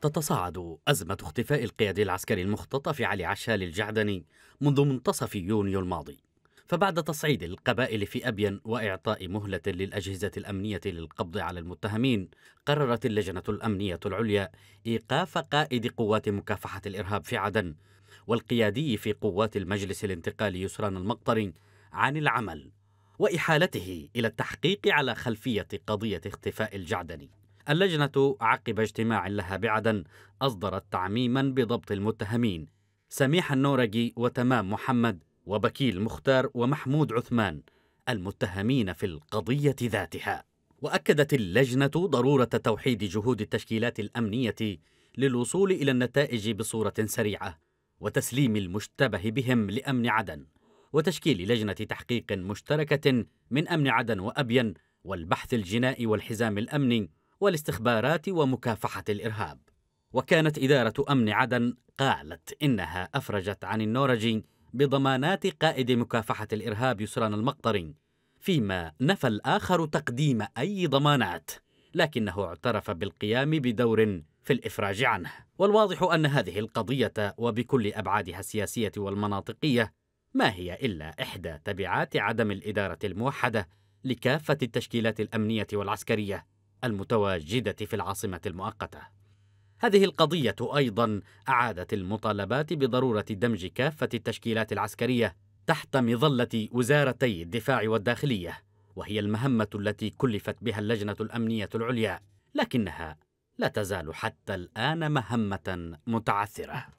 تتصاعد أزمة اختفاء القيادي العسكري المختطف علي عشال الجعدني منذ منتصف يونيو الماضي فبعد تصعيد القبائل في أبين وإعطاء مهلة للأجهزة الأمنية للقبض على المتهمين قررت اللجنة الأمنية العليا إيقاف قائد قوات مكافحة الإرهاب في عدن والقيادي في قوات المجلس الانتقالي يسران المقطري عن العمل وإحالته إلى التحقيق على خلفية قضية اختفاء الجعدني اللجنة عقب اجتماع لها بعدن أصدرت تعميما بضبط المتهمين سميح النورجي وتمام محمد وبكيل مختار ومحمود عثمان المتهمين في القضية ذاتها وأكدت اللجنة ضرورة توحيد جهود التشكيلات الأمنية للوصول إلى النتائج بصورة سريعة وتسليم المشتبه بهم لأمن عدن وتشكيل لجنة تحقيق مشتركة من أمن عدن وأبين والبحث الجنائي والحزام الأمني والاستخبارات ومكافحة الإرهاب وكانت إدارة أمن عدن قالت إنها أفرجت عن النورجي بضمانات قائد مكافحة الإرهاب يسران المقطري فيما نفى الآخر تقديم أي ضمانات لكنه اعترف بالقيام بدور في الإفراج عنه والواضح أن هذه القضية وبكل أبعادها السياسية والمناطقية ما هي إلا إحدى تبعات عدم الإدارة الموحدة لكافة التشكيلات الأمنية والعسكرية المتواجدة في العاصمة المؤقتة. هذه القضية أيضا أعادت المطالبات بضرورة دمج كافة التشكيلات العسكرية تحت مظلة وزارتي الدفاع والداخلية، وهي المهمة التي كلفت بها اللجنة الأمنية العليا، لكنها لا تزال حتى الآن مهمة متعثرة.